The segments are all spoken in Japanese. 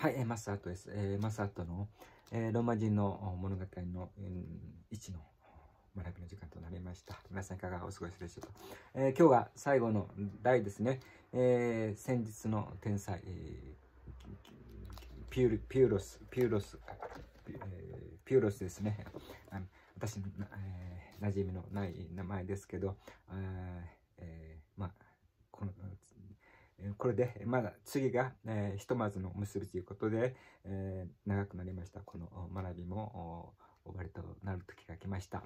はい、えマスアートです。えマスアートの、えローマ人の物語の、うん、の学びの時間となりました。皆さんいかがお過ごしでしょうか。え今日が最後の題ですね。え先日の天才、ピューピューロス、ピューロス、えピューロスですね。あ私の、えー、馴染みのない名前ですけど、えまあ、このこれで、まだ次が、えー、ひとまずの結びということで、えー、長くなりました。この学びも終わりとなる時が来ました。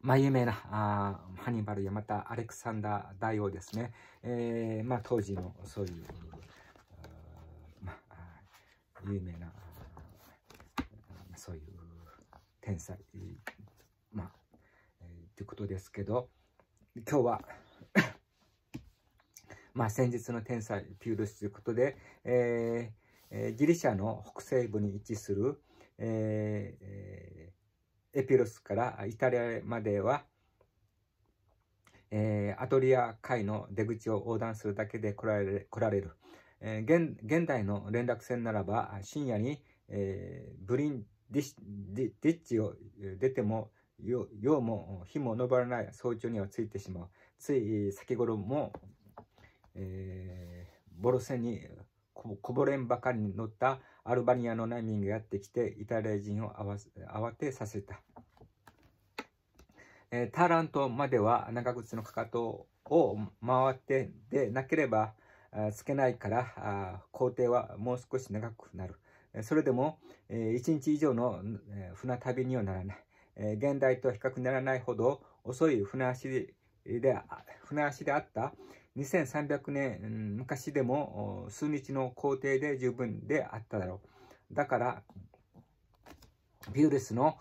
まあ、有名なあハニバルやまたアレクサンダー大王ですね、えーまあ、当時のそういう、まあ、有名なそういう天才、まあえー、ということですけど今日はまあ、先日の天才ピュールスということで、えー、ギリシャの北西部に位置する、えー、エピロスからイタリアまでは、えー、アトリア海の出口を横断するだけで来られ来られる、えー現。現代の連絡船ならば深夜に、えー、ブリンディディッチを出ても用も日も昇らない早朝にはついてしまう。つい先頃もえー、ボロセにこぼれんばかりに乗ったアルバニアの難民がやってきてイタリア人を慌てさせた、えー、ターラントまでは長靴のかかとを回ってでなければつけないから工程はもう少し長くなるそれでも、えー、1日以上の、えー、船旅にはならない、えー、現代と比較にならないほど遅い船足で船足であった2300年昔でも数日の工程で十分であっただろう。だから、ビーレスの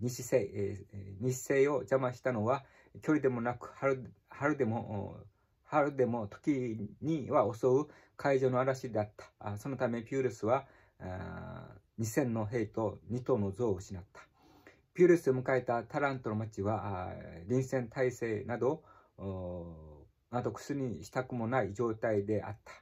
日生、え日生を邪魔したのは距離でもなく春春でも春でも時には襲う海上の嵐であった。そのためピューレスは2000の兵と2頭の像を失った。ピューレスを迎えたタラントの町は臨戦態勢などなど薬にしたくもない状態であった。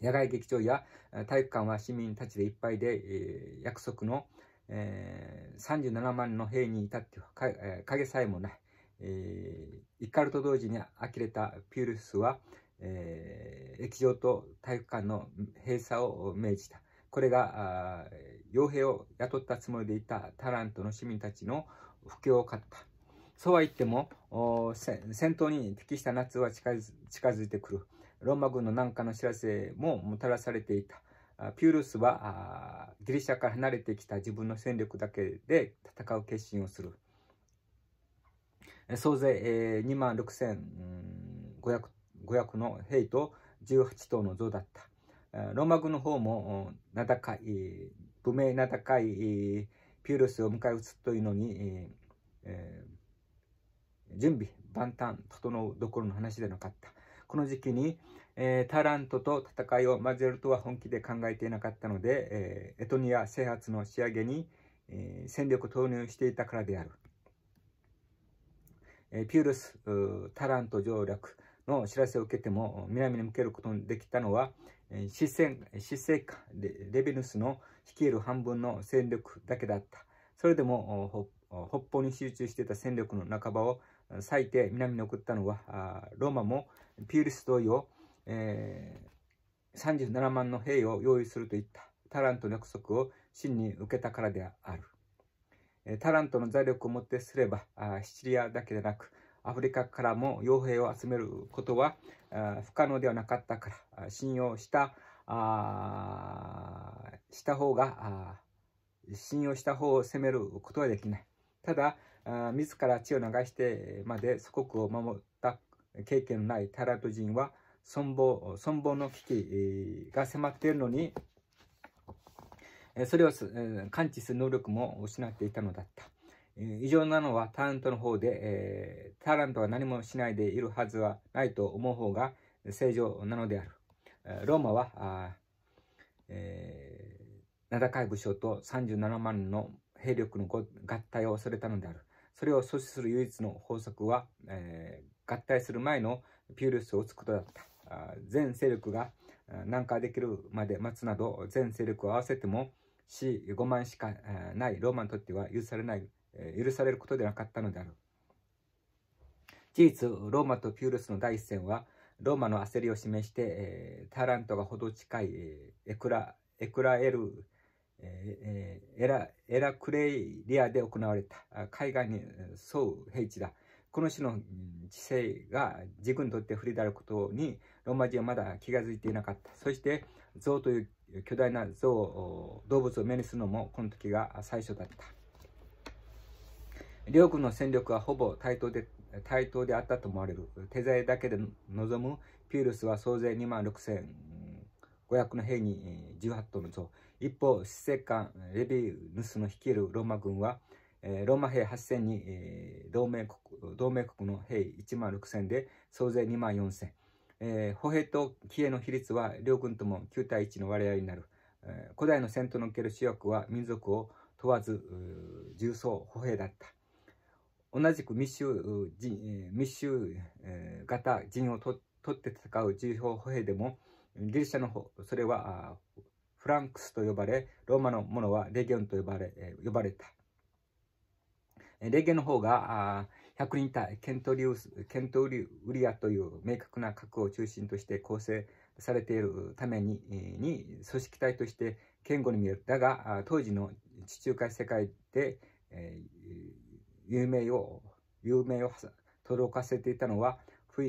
野外劇場や体育館は市民たちでいっぱいで、えー、約束の、えー、37万の兵に至ってはか、えー、影さえもない。えー、怒ると同時に呆れたピュールスは、えー、液状と体育館の閉鎖を命じた。これが、傭兵を雇ったつもりでいたタラントの市民たちの不況を買った。そうは言っても、戦闘に適した夏は近づいてくる。ローマ軍の南下の知らせももたらされていた。ピュールスはギリシャから離れてきた自分の戦力だけで戦う決心をする。総勢2万6500の兵と18頭の像だった。ローマ軍の方も名高い、無名名高いピュールスを迎え撃つというのに、えー、準備、万端、整うどころの話でなかった。この時期に、えー、タラントと戦いを交えるとは本気で考えていなかったので、えー、エトニア制圧の仕上げに、えー、戦力投入していたからである。えピュールスタラント条約の知らせを受けても南に向けることにできたのは、えー、シレヴレベヌスの率いる半分の戦力だけだった。それでも北方に集中していた戦力の半ばを割いて南に送ったのは、ローマもピーリス同様、えー、37万の兵を用意するといったタラントの約束を真に受けたからである。タラントの財力をもってすれば、シチリアだけでなく、アフリカからも傭兵を集めることは不可能ではなかったから、信用したあした方が信用した方を責めることはできない。ただ、あ自ら血を流してまで祖国を守った経験のないタラト人は存亡存亡の危機が迫っているのにそれを感知する能力も失っていたのだった。異常なのはタラントの方で、えー、タラントは何もしないでいるはずはないと思う方が正常なのである。ローマは、あえー、名高い武将と37万の兵力の合体を恐れたのである。それを阻止する唯一の法則は、えー、合体する前のピュールスを打つことだった。全勢力が南下できるまで待つなど、全勢力を合わせても4、5万しかないローマにとっては許されない、許されることでなかったのである。事実、ローマとピュールスの第一戦は、ローマの焦りを示して、えー、タラントがほど近い、えー、エクラエクラエルえエラ、エラクレイリアで行われた海岸に沿う平地だ。この種の知性が自分にとって不利だることにローマ人はまだ気が付いていなかった。そして象という巨大な象、動物を目にするのもこの時が最初だった。両軍の戦力はほぼ対等で対等であったと思われる。手材だけで望むピュールスは総勢2万6500の兵に18頭の象。一方、死生官レビヌスの率いるローマ軍は、えー、ローマ兵8000に、えー、同盟国同盟国の兵1万6000で総勢2万4000、えー、歩兵と騎兵の比率は両軍とも9対1の割合になる、えー、古代の戦闘のおける主役は民族を問わず重装歩兵だった同じく密集密集型陣を取って戦う重装歩兵でもギリシャの方それはフランクスと呼ばれ、ローマのものはレギオンと呼ばれ、え呼ばれた。レゲの方が、百人対ケントリウス、ケントリウリアという明確な核を中心として構成されているために、に組織体として堅固に見える。だが、当時の地中海世界で、えー、有名を、有名をとどろかせていたのはフ、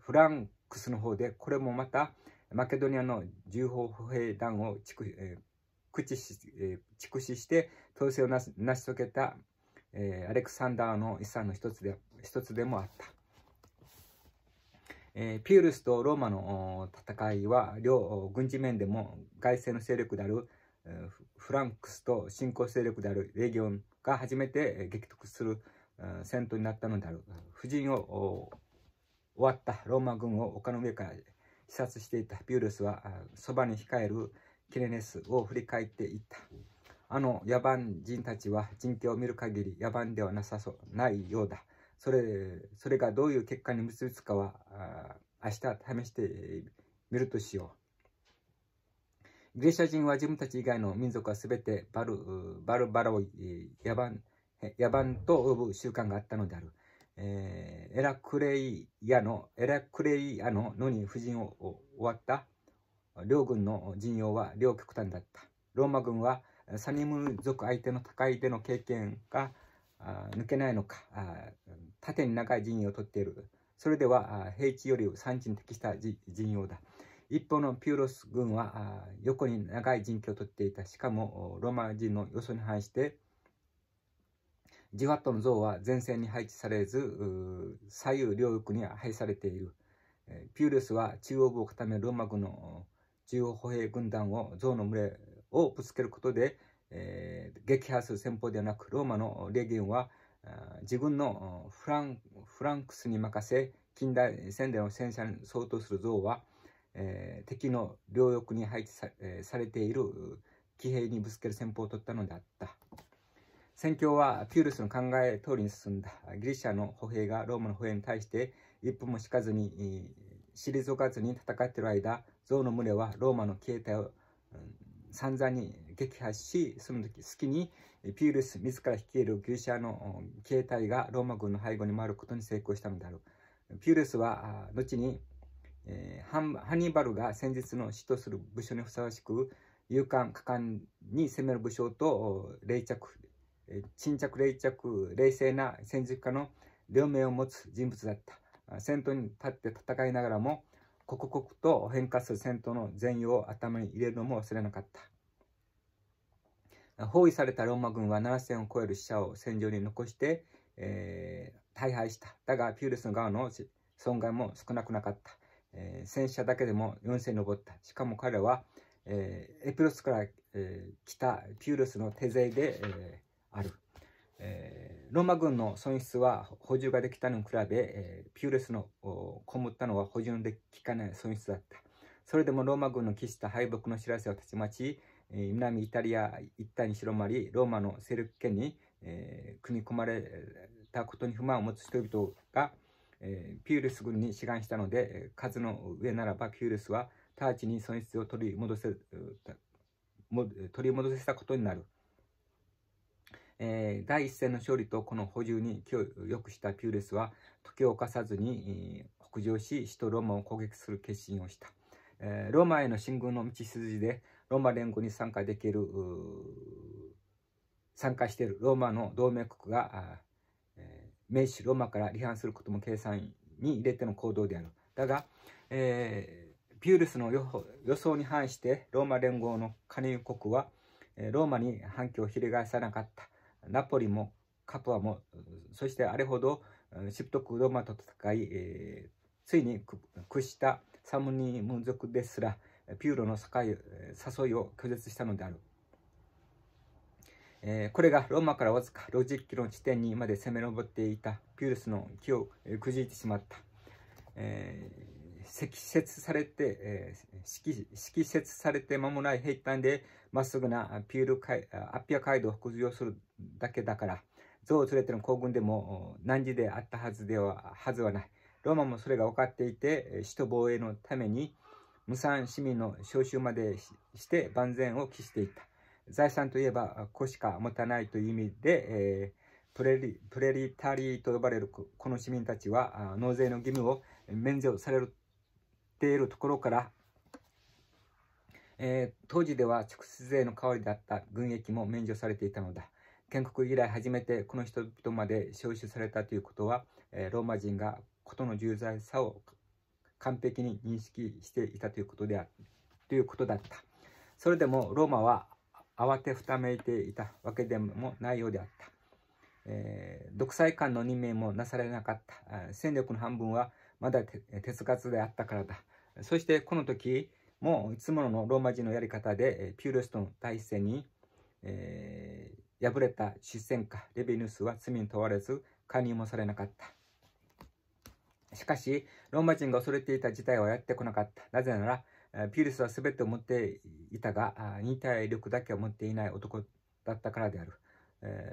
フランクスの方で、これもまた、マケドニアの重砲歩兵団をえ駆使しえー、駆逐して統制を成し遂げた、えー、アレクサンダーの遺産の一つで一つでもあった。えー、ピュールスとローマの戦いは両軍事面でも外政の勢力であるフランクスと新興勢力であるレギオンが初めて激突する戦闘になったのである夫人を終わったローマ軍を丘の上から視察していたピューレスはそばに控えるキレネスを振り返っていったあの野蛮人たちは人形を見る限り野蛮ではなさそうないようだそれそれがどういう結果に結びつくかは明日試してみるとしようギリシャ人は自分たち以外の民族は全てバルバルバロイ野蛮野蛮と呼ぶ習慣があったのであるえー、エラクレイヤの、エラクレイヤの野に夫人を終わった両軍の陣容は両極端だった。ローマ軍はサニム族相手の高い手の経験が抜けないのか縦に長い陣容を取っている。それでは平地より産地に適した陣容だ。一方のピューロス軍は横に長い陣形を取っていた。しかもローマ人の予想に反してジワットの像は前線に配置されず、左右両翼に配されている。ピューレスは中央部を固めるローマ軍の中央歩兵軍団を像の群れをぶつけることで、えー、撃破する戦法ではなくローマのレギンは自分のフランクスに任せ近代戦での戦車に相当する像は、えー、敵の両翼に配置さえー、されている騎兵にぶつける戦法を取ったのであった。戦況はピュールスの考え通りに進んだギリシャの歩兵がローマの歩兵に対して一歩も引かずに、退かずに戦っている間ゾウの群れはローマの形態を、うん、散々に撃破しその時隙にピュールス自ら率いるギリシャの形態がローマ軍の背後に回ることに成功したのであるピュールスは後に、えー、ハニバルが戦術の死とする部署にふさわしく勇敢果敢に攻める武将と冷着沈着冷着冷静な戦術家の両面を持つ人物だった戦闘に立って戦いながらも刻々と変化する戦闘の全容を頭に入れるのも忘れなかった包囲されたローマ軍は7000を超える死者を戦場に残して、えー、大敗しただがピューレスの側の損害も少なくなかった、えー、戦死者だけでも4000に上ったしかも彼は、えー、エプロスから、えー、来たピューレスの手勢で、えーある。えー、ローマ軍の損失は補充ができたのに比べ、えー、ピューレスのこもったのは補充できかない損失だった。それでもローマ軍の喫した敗北の知らせをたちまち、えー、南イタリア一帯に広まり、ローマの勢力圏に、え組み込まれたことに不満を持つ人々が、えピューレス軍に志願したので、数の上ならばピューレスは直ちに損失を取り戻せ取り戻せたことになる。えー、第一線の勝利とこの補充によくしたピューレスは、時を犯さずに、えー、北上し、首都ローマを攻撃する決心をした。えー、ローマへの進軍の道筋で、ローマ連合に参加できる、参加しているローマの同盟国が、えー、名手ローマから離反することも計算に入れての行動である。だが、えー、ピューレスの予想に反してローマ連合の加入国は、えローマに反旗を翻さなかった。ナポリもカプアも、そしてあれほどシプトクローマと戦い、えー、ついに屈したサムニム族ですら、ピューロの誘いを拒絶したのである。えー、これがローマからわずか60キロの地点にまで攻め上っていたピュールスの木をくじいてしまった。えー、積雪されて、えー、積雪されて間もない平坦でまっすぐなピュール海アッピア街道を北上するだけだから、象を連れての行軍でも何時であったはずでは、はずはない。ローマもそれが分かっていて、首都防衛のために、無産市民の召集までして万全を期していた。財産といえば子しか持たないという意味で、えー、プレリプレリタリーと呼ばれるこの市民たちは納税の義務を免除されているところから、えー、当時では直接税の代わりだった軍役も免除されていたのだ。建国以来初めてこの人々まで召集されたということは、えローマ人が事の重大さを完璧に認識していたということであということだった。それでもローマは慌てふためいていたわけでもないようであった。えー、独裁官の任命もなされなかった。戦力の半分はまだ手つかずであったからだ。そしてこの時、もういつものローマ人のやり方でピューロストの体制に、えー、敗れた出戦家レビヌスは罪に問われず加入もされなかったしかしローマ人が恐れていた事態はやってこなかったなぜならピルスは全てを持っていたが忍耐力だけを持っていない男だったからである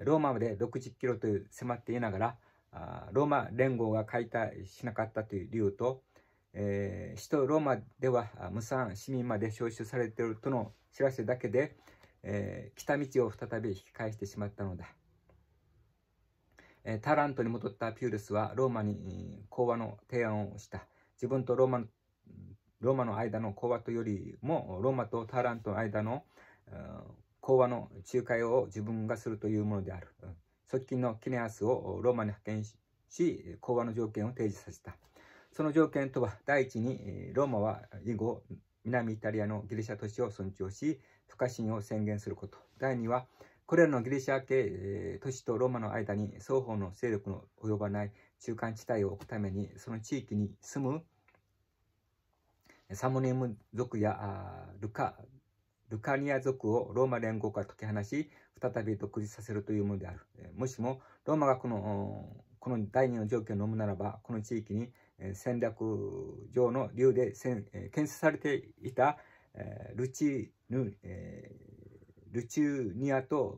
ローマまで60キロという迫っていながらローマ連合が解体しなかったという理由と、えー、首都ローマでは無産市民まで招集されているとの知らせだけでえー、来た道を再び引き返してしまったのだ。えタラントに戻ったピュールスはローマに講和の提案をした。自分とローマローマの間の講和とよりも、ローマとタラントの間の、うん、講和の仲介を自分がするというものである。うん、側近のキネアスをローマに派遣し、講和の条件を提示させた。その条件とは、第一に、ローマは以後、南イタリアのギリシャ都市を尊重し、不可侵を宣言すること。第2は、これらのギリシャ系、えー、都市とローマの間に双方の勢力の及ばない中間地帯を置くために、その地域に住むサモネム族やルカ、ルカニア族をローマ連合から解き放し、再び独立させるというものである。もしも、ローマがこの、この第二の状況を飲むならば、この地域に戦略上の理由で建設されていたルチヌ、えー、ルチューニアと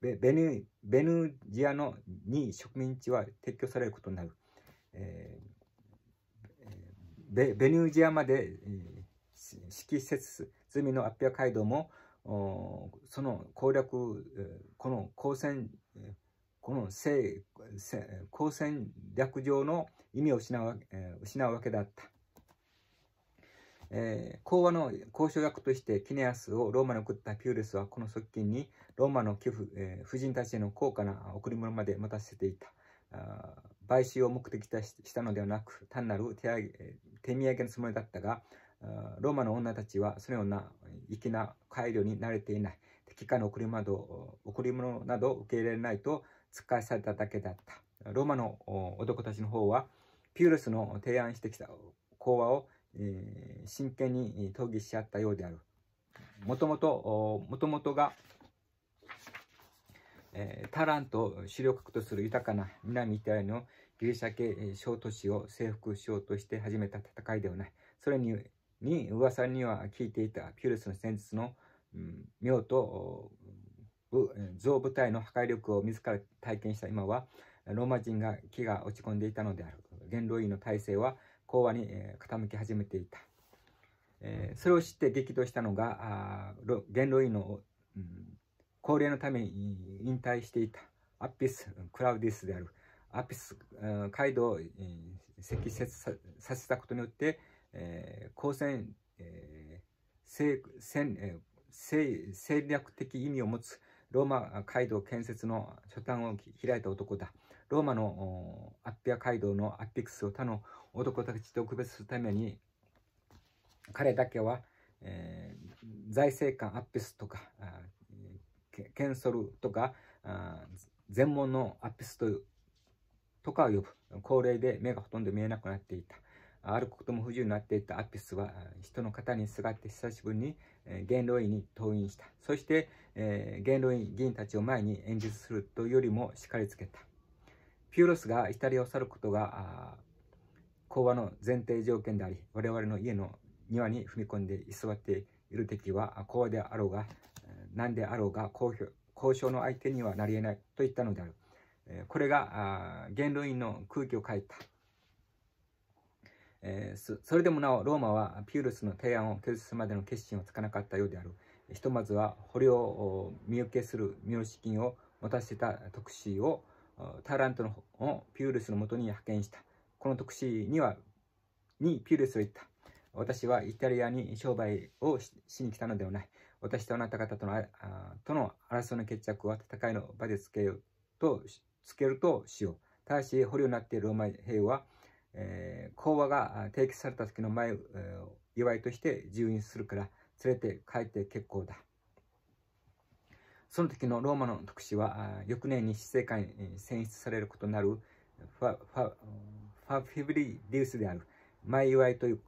ベベヌベヌジアのに植民地は撤去されることになる、えー、ベベヌジアまで、えー、指揮設済みのアッピア街道もその攻略この交戦この交戦略上の意味を失う,、えー、失うわけだったえー、講和の交渉役としてキネアスをローマに送ったピューレスはこの側近にローマの寄付、えー、婦人たちへの高価な贈り物まで持たせていた買収を目的としたのではなく単なる手手土産のつもりだったがローマの女たちはそのような粋な配慮に慣れていない敵かの贈り物など贈り物など受け入れられないと突っ返されただけだったローマの男たちの方はピューレスの提案してきた講話をえー、真剣に討議し合ったようである。もともと、もともとが、えー、タランと主力国とする豊かな南イタリアのギリシャ系小都市を征服しようとして始めた戦いではない。それに、に噂には聞いていたピュルスの戦術の、うん、妙と、造部隊の破壊力を自ら体験した今は、ローマ人が気が落ち込んでいたのである。元老院の体制は講和に傾き始めていた。えー、それを知って激怒したのが、元老院の、うん、高齢のために引退していたアピス・クラウディスである。アピスカイドを、積雪させたことによって、えー、高専、えー戦えー、戦略的意味を持つローマ街道建設の初端を開いた男だ。ローマのアッピア街道のアッピクスを他の男たちと区別するために彼だけは、えー、財政官アッピスとかケンソルとか全門のアッピスととかを呼ぶ高齢で目がほとんど見えなくなっていた歩くことも不自由になっていたアッピスは人の肩にすがって久しぶりに元老院に登院したそして、えー、元老院議員たちを前に演説するというよりも叱りつけたピューロスがアを去ることが講話の前提条件であり我々の家の庭に踏み込んで居座っている敵は講和であろうが何であろうが交渉の相手にはなり得ないと言ったのであるこれが元老院の空気を変えたえー、それでもなおローマはピューロスの提案を拒絶するまでの決心をつかなかったようであるひとまずは捕虜を身請けする身代金を持たせた特使をターラントのピュールスのもとに派遣した。この特使には、にピュールスを言った。私はイタリアに商売をしに来たのではない。私とあなた方とのとの争いの決着は戦いの場でつけようとつけるとしよう。ただし、捕虜になっているローマ兵は、えー、講和が提起された時の前、えー、祝いとして従院するから、連れて帰って結構だ。その時のローマの特使は、翌年に死生会に選出されることになるファファファフィブリディウスである、前祝いという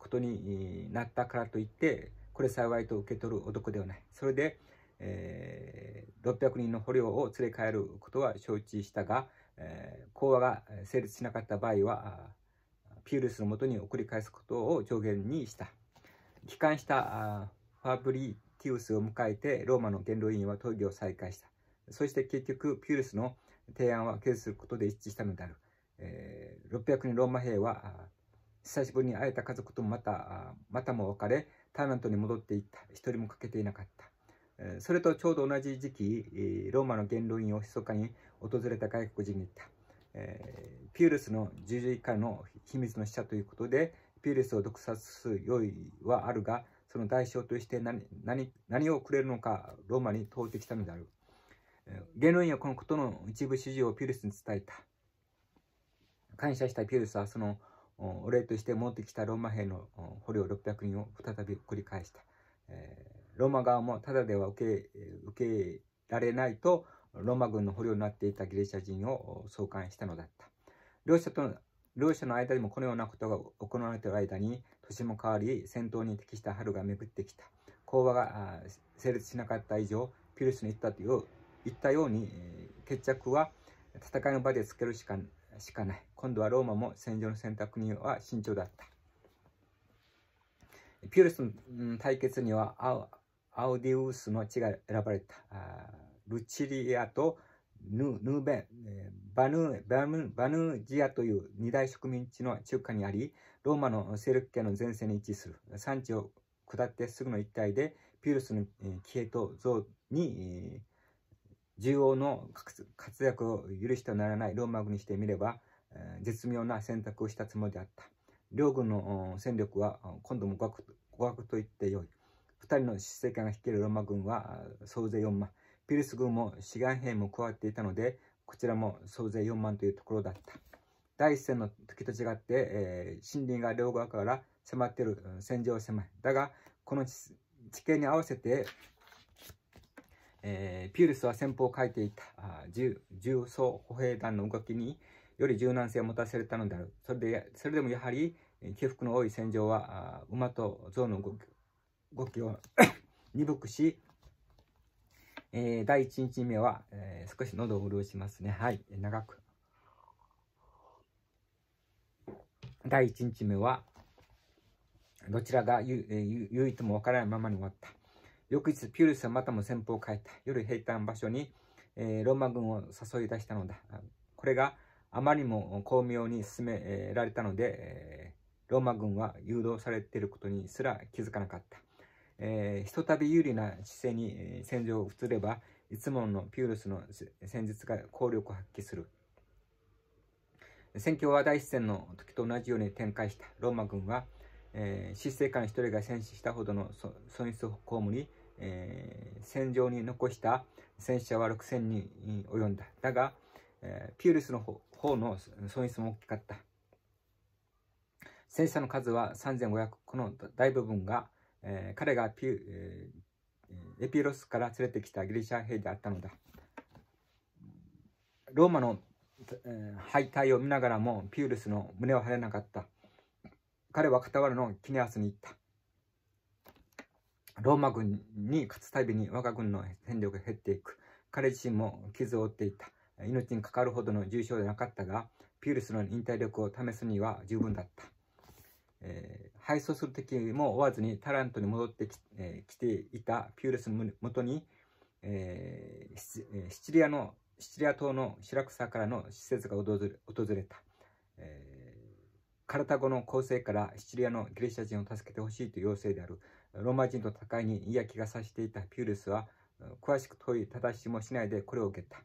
ことになったからといって、これ幸いと受け取る男ではない。それで、えー、600人の捕虜を連れ帰ることは承知したが、えー、講和が成立しなかった場合は、ピールスのもとに送り返すことを上限にした。帰還したファブリーティウスを迎えてローマの元老院は討議を再開した。そして結局ピュルスの提案は決することで一致したのである。えー、600人ローマ兵は久しぶりに会えた家族とまたまたも別れターナントに戻っていった一人も欠けていなかった、えそれとちょうど同じ時期、ローマの元老院を密かに訪れた外国人に言った、えー、ピュールスの従字以下の秘密の使者ということでピュールスを毒殺する用意はあるがその代償として何何何をくれるのかローマに問うてきたのである。能人はこのことの一部指示をピルスに伝えた。感謝したピルスはそのお礼として持ってきたローマ兵の捕虜600人を再び繰り返した。ローマ側もただでは受け受けられないとローマ軍の捕虜になっていたギリシャ人を送還したのだった。両者と両者の間にもこのようなことが行われている間に年も変わり、戦闘に適した春が巡ってきた。講和が成立しなかった以上、ピルスに行ったという、言ったように、決着は戦いの場でつけるしかしかない。今度はローマも戦場の選択には慎重だった。ピュルスの対決にはアウディウスの地が選ばれた。ルチリアとヌヌーベン、バヌバヌバヌージアという二大植民地の中華にあり、ローマの勢力圏の前線に位置する山地を下ってすぐの一帯で、ピュルスの騎兵と像に、重要の活躍を許してはならないローマ軍にしてみれば、絶妙な選択をしたつもりであった。両軍の戦力は今度も互角と言ってよい。二人の出世権が率いるローマ軍は総勢4万。ピルス軍も志願兵も加わっていたので、こちらも総勢4万というところだった。第一線の時と違って、えー、森林が両側から迫っている戦場は狭い。だが、この地形に合わせて、えー、ピュルスは戦法を書いていた重重装歩兵団の動きにより柔軟性を持たせれたのである。それでそれでもやはり起伏の多い戦場は馬と象の動きを 鈍くしえー、第1日目は、えー、少し喉を潤しますね。はい、長く。第1日目は、どちらが唯一、えー、もわからないままに終わった。翌日、ピュルスはまたも戦法を変えた。夜平坦場所に、えー、ローマ軍を誘い出したのだ。これがあまりにも巧妙に進められたので、えー、ローマ軍は誘導されていることにすら気づかなかった。えー、ひとたび有利な姿勢に戦場を移れば、いつものピュールスの戦術が効力を発揮する。戦況は第一戦の時と同じように展開したローマ軍は、えー、執政官一人が戦死したほどの損失を被り、えー、戦場に残した戦死者は6000に及んだ。だが、えー、ピュールスの方の損失も大きかった。戦死者の数は3500、この大部分が、えー、彼がピュ、えー、エピロスから連れてきたギリシャ兵であったのだ。ローマの、えー、敗退を見ながらもピュールスの胸は張れなかった。彼は傍らのキネアスに行った。ローマ軍に勝つたびに我が軍の戦力が減っていく。彼自身も傷を負っていた。命にかかるほどの重傷ではなかったが、ピュールスの忍耐力を試すには十分だった。えー、敗する時も追わずにタラントに戻ってき,、えー、来ていたピューレスのもとに、えー、シチリアのシチリア島のシラクサからの施設が訪れた、えカルタゴの構成からシチリアのギリシャ人を助けてほしいという要請であるローマ人と戦いに嫌気がさしていたピューレスは詳しく問い正しもしないでこれを受けた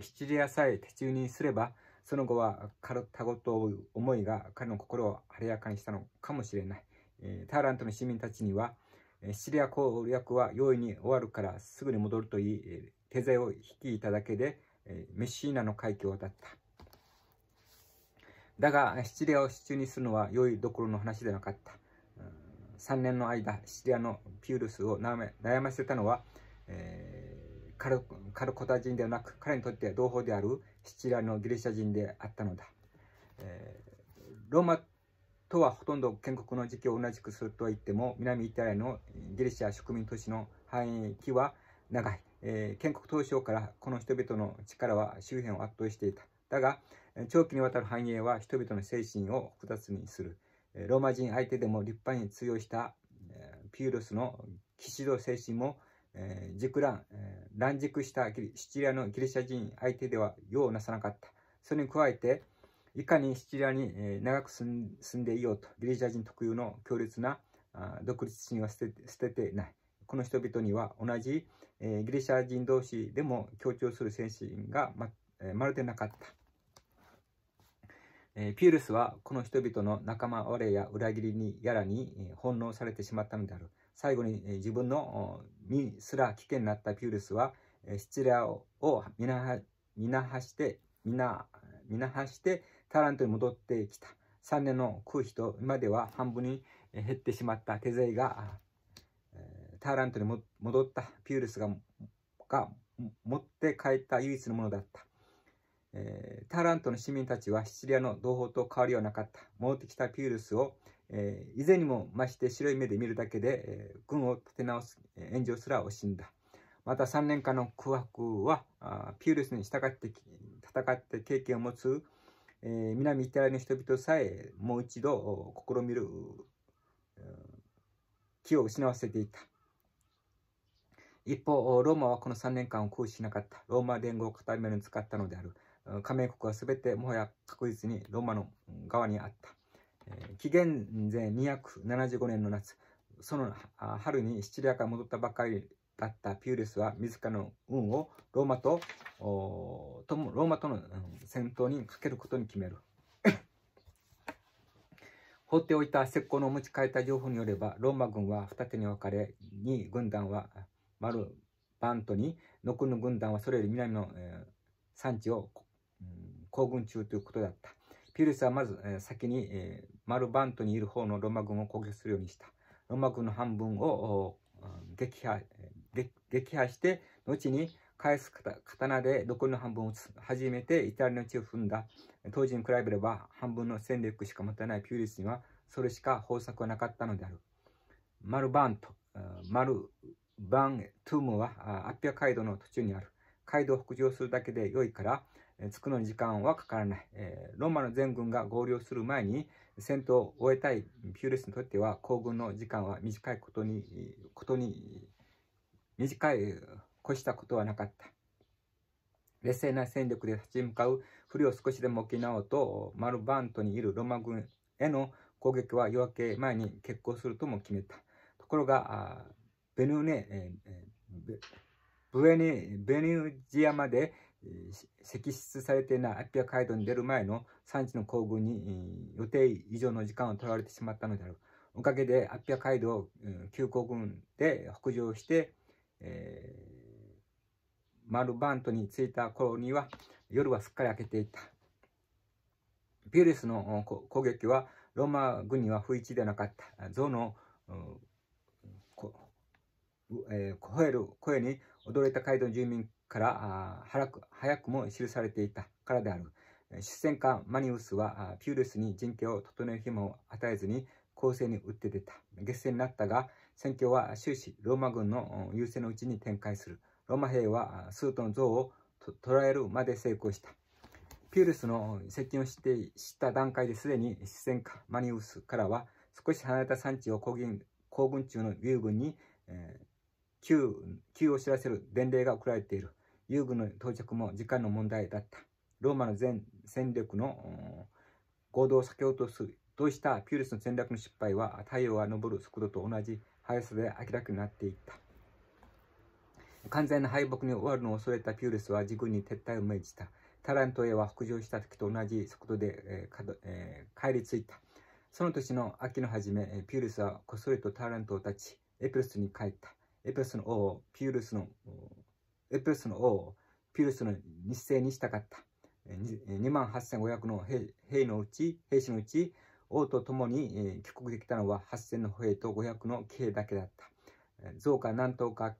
シチリアさえ手中にすればその後はカルタゴと思いが彼の心を晴れやかにしたのかもしれない。えー、ターラントの市民たちには、シリア攻略は容易に終わるからすぐに戻るといい、手勢を率いただけで、メシーナの海峡だった。だが、シチリアを支柱にするのは良いどころの話ではなかった。3年の間、シチリアのピュールスを悩ませたのは、えー、カルコタ人ではなく、彼にとって同胞である父らのギリシャ人であったのだ、えー、ローマとはほとんど建国の時期を同じくするとは言っても南イタリアのギリシャ植民都市の栄期は長い、えー、建国当初からこの人々の力は周辺を圧倒していただが長期にわたる繁栄は人々の精神を複雑にするローマ人相手でも立派に通用したピューロスの騎士道精神もえー、軸乱、えー、乱軸したシチリアのギリシャ人相手では用をなさなかった。それに加えて、いかにシチリアに、えー、長く住んでいようと、ギリシャ人特有の強烈なあ独立心は捨て捨ててない。この人々には同じ、えー、ギリシャ人同士でも強調する精神がま,、えー、まるでなかった。えー、ピュールスはこの人々の仲間割れや裏切りにやらに、えー、翻弄されてしまったのである。最後に自分の身すら危険になったピウルスは、失礼を見なして、みな、見なして、タラントに戻ってきた。3年の空費と今では半分に減ってしまった手勢が、タラントに戻ったピウルスがが持って帰った唯一のものだった。えー、タラントの市民たちはシチリアの同胞と変わりはなかった。戻ってきたピウルスをえー、以前にも増して白い目で見るだけで、えー、軍を立て直す、え上すら惜しんだ。また3年間の空白は、あピューレスに従って戦って経験を持つ、えー、南イタリアの人々さえもう一度試みる、気を失わせていた。一方、ローマはこの3年間を空視しなかった。ローマ連合を固めるに使ったのである。加盟国は全てもはや確実にローマの側にあった。えー、紀元前275年の夏、その春にシチリアから戻ったばかりだったピウレスは自らの運をローマとローマとの戦闘にかけることに決める 放っておいた石膏の持ち帰った情報によればローマ軍は二手に分かれ2軍団は丸バントに残る軍団はそれより南の、えー、産地を行軍中ということだったピウリスはまず、えー、先に、えー、丸バントにいる方のロマ軍を攻撃するようにした。ロマ軍の半分を撃破撃破して、後に返す刀で残りの半分を撃つ。初めてイタリアの地を踏んだ。当時に比べれば半分の戦力しか持たないピューリスにはそれしか方策はなかったのである。マルバント、マルバントゥームはアッピア街道の途中にある。街道を北上するだけで良いから、着くのに時間はかからない。ローマの全軍が合流する前に戦闘を終えたいピューレスにとっては、行軍の時間は短いことに、ことに、短い、越したことはなかった。劣勢な戦力で立ち向かう不利を少しでも補おうと、マルバントにいるロマ軍への攻撃は夜明け前に決行するとも決めた。ところが、ベヌーネ、えー、ブエネ、ベネュージアまで石室されていないアッピア街道に出る前の産地の行軍に予定以上の時間を取られてしまったのである。おかげでアッピア街道急行軍で北上して、えー、マルバントに着いた頃には夜はすっかり明けていた。ピリスの攻撃はローマ軍には不一でなかった。象の、えー、吠える声に驚いた街道住民から早く早くも記されていたからである。出戦艦マニウスはピューレスに陣形を整える暇を与えずに攻勢に打って出た。月戦になったが、戦況は終始ローマ軍の優勢のうちに展開する。ローマ兵はスートの像を捉えるまで成功した。ピューレスの接近をって知った段階ですでに出戦艦マニウスからは少し離れた産地を攻撃行軍中の竜軍に、えー、急を知らせる伝令が送られている。遊具の到着も時間の問題だった。ローマの全戦力の合同を避け落とすどうしたピュールスの戦略の失敗は太陽が昇る速度と同じ速さで明らかになっていった。完全な敗北に終わるのを恐れたピューレスは自軍に撤退を命じた。タラントへは北上した時と同じ速度で、えーえー、帰り着いた。その年の秋の初め、ピューレスはこっそりとタラントを立ち、エプロスに帰った。エプロスの王、ピュールスのエペスの王、ピルスの日制にしたかった。2万8500の兵のうち、兵士のうち、王と共に帰国できたのは8000の兵と500の兵だけだった。像か何頭か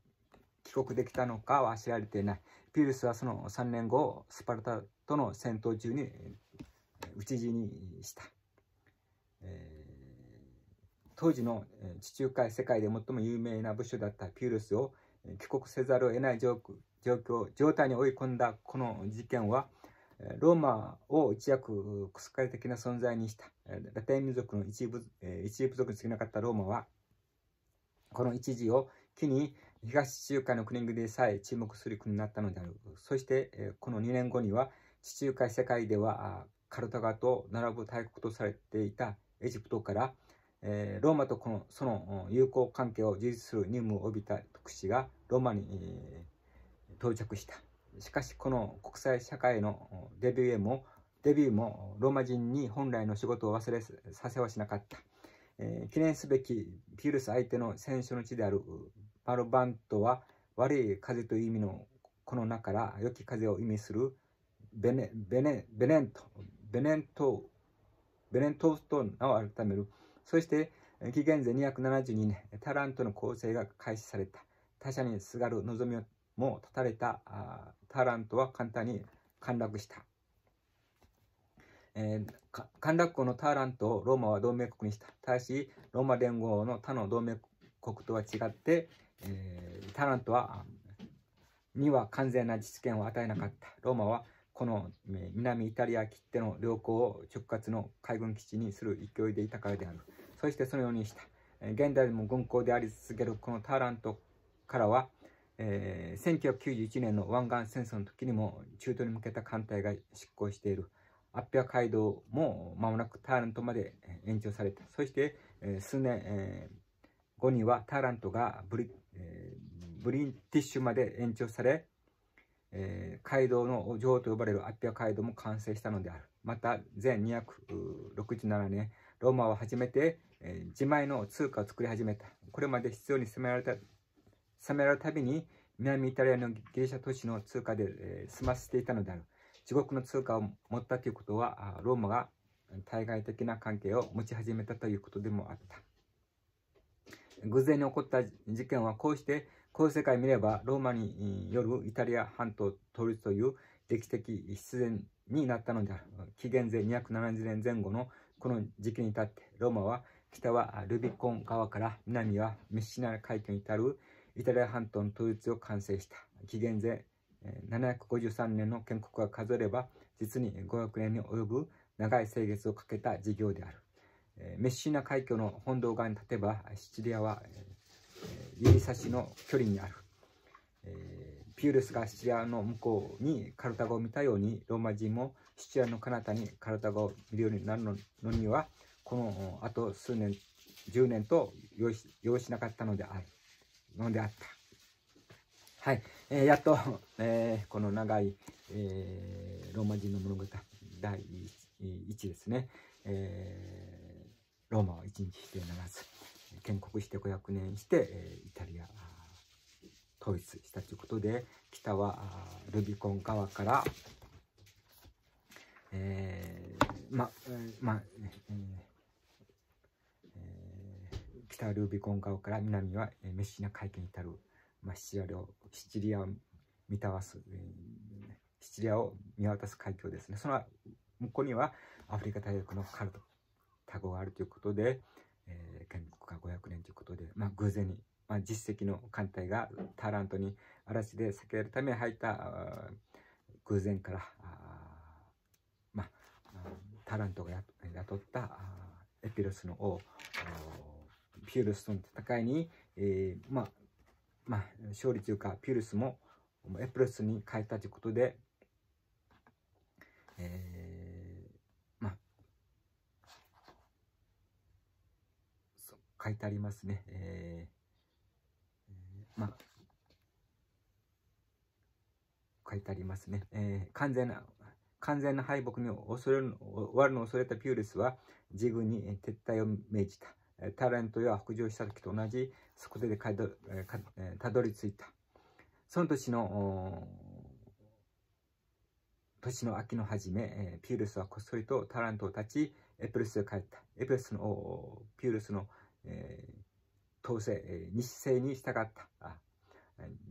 帰国できたのかは知られていない。ピルスはその3年後、スパルタとの戦闘中に討ち死にした。当時の地中海世界で最も有名な部署だったピュルスを帰国せざるを得ない状況、状態に追い込んだこの事件は、ローマを一躍国り的な存在にしたラテン民族の一部一部族に過ぎなかったローマはこの一時を機に東地中海の国々でさえ注目する国になったのであるそしてこの2年後には地中海世界ではカルタガと並ぶ大国とされていたエジプトからえー、ローマとこのその友好関係を充実する任務を帯びた特使がローマに、えー、到着した。しかしこの国際社会のデビューもデビューもローマ人に本来の仕事を忘れさせはしなかった。えー、記念すべきピルス相手の戦勝の地であるパルバントは悪い風という意味のこの中から良き風を意味するベネベネベネントベネントベネントストンを改めるそして、紀元前272年、タラントの構成が開始された。他者にすがる望みをも断たれたタラントは簡単に陥落した。えー、陥落後のターラントをローマは同盟国にした。ただし、ローマ連合の他の同盟国とは違って、えー、ターラントは、には完全な実権を与えなかった。ローマはこの南イタリア切手の領港を直轄の海軍基地にする勢いでいたからである。そしてそのようにした。現代でも軍港であり続けるこのターラントからは、えー、1991年の湾岸戦争の時にも中東に向けた艦隊が執行している。アッピア街道も間もなくターラントまで延長された。そして、えー、数年、えー、後にはターラントがブリえー、ブリティッシュまで延長され、えー、街道の城と呼ばれるアッピア街道も完成したのである。また、全267年、ローマは初めて、えー、自前の通貨を作り始めた。これまで必要にめられた、攻められるたびに、南イタリアのギリシャ都市の通貨で、えー、済ませていたのである。地獄の通貨を持ったということは、ローマが対外的な関係を持ち始めたということでもあった。偶然に起こった事件はこうしてこの世界を見れば、ローマによるイタリア半島統一という歴史的必然になったのである。紀元前270年前後のこの時期に至って、ローマは北はルビコン川から南はメッシナ海峡に至るイタリア半島の統一を完成した。紀元前753年の建国が数えれば、実に500年に及ぶ長い歳月をかけた事業である。メッシーナ海峡の本堂側に立てば、シチリアは指差しの距離にある、えー、ピューレスがシチュアの向こうにカルタゴを見たようにローマ人もシチュアの彼方にカルタゴを見るようになるのにはこのあと数年10年と要し用しなかったのであるのであった。はい、えー、やっと、えー、この長い、えー、ローマ人の物語第1ですね、えー、ローマを一日してならず。建国して500年して、えイタリア統一したということで北はルビコン川から、えー、ままあ、えー、北ルビコン川から南はメッシナ海峡に至る、まあ、シチリアシチリアを見たえす、シチリアを見渡す海峡ですねその向こうにはアフリカ大陸のカルトタゴがあるということで、えー、建国が500年ということで、まあ、偶然に、まあ、実績の艦隊がタラントに嵐で避けるため入った偶然からまあ、タラントが雇ったエピロスの王ピュルスとの戦いに、えー、まあ、まあ、勝利というかピュルスもエピロスに変えたということで、えー書いてありますね。えー、まあ、書いてありますね。えー、完全な、完全な敗北に恐れる、終わるのを恐れたピューレスは、自軍に撤退を命じた。タレントや北上した時と同じそこでかどたどり着いた。その年の、年の秋の初め、ピューレスはこっそりとタラントを立ち、エプレスへ帰った。エプレスの、ピューレスのえー、統制、え日政に従ったあ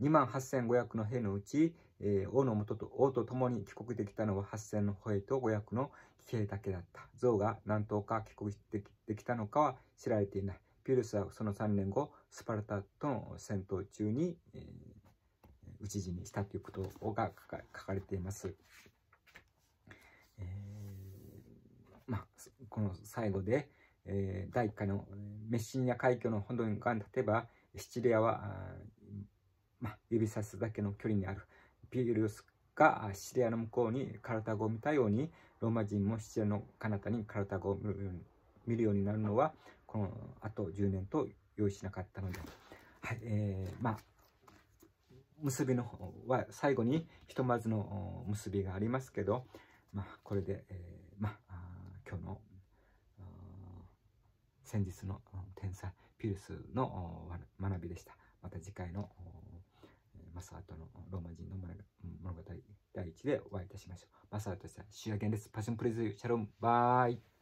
2万8500の兵のうち、えー、王のもとと王と共に帰国できたのは8000の兵と500の騎兵だけだった像が何頭か帰国できたのかは知られていないピュルスはその3年後スパルタとの戦闘中に、えー、討ち死にしたということが書かれています。えー、まあ、この最後で、えー、第1回のメッシニア海峡の本土にが立てば、シチリアは、ま指さすだけの距離にある。ピエールスがシチリアの向こうにカルタゴを見たように、ローマ人もシチリアの彼方にカルタゴを見るようになるのは、このあと10年と用意しなかったので、はいえーま結びの方は最後にひとまずの結びがありますけど、まあ、これで、えーまあ、今日の先日の天才ピルスの学びでした。また次回のマサートのローマ人の物語第1でお会いいたしましょう。マサートさん、シアゲンです。パッションプレンシャロン、バイ。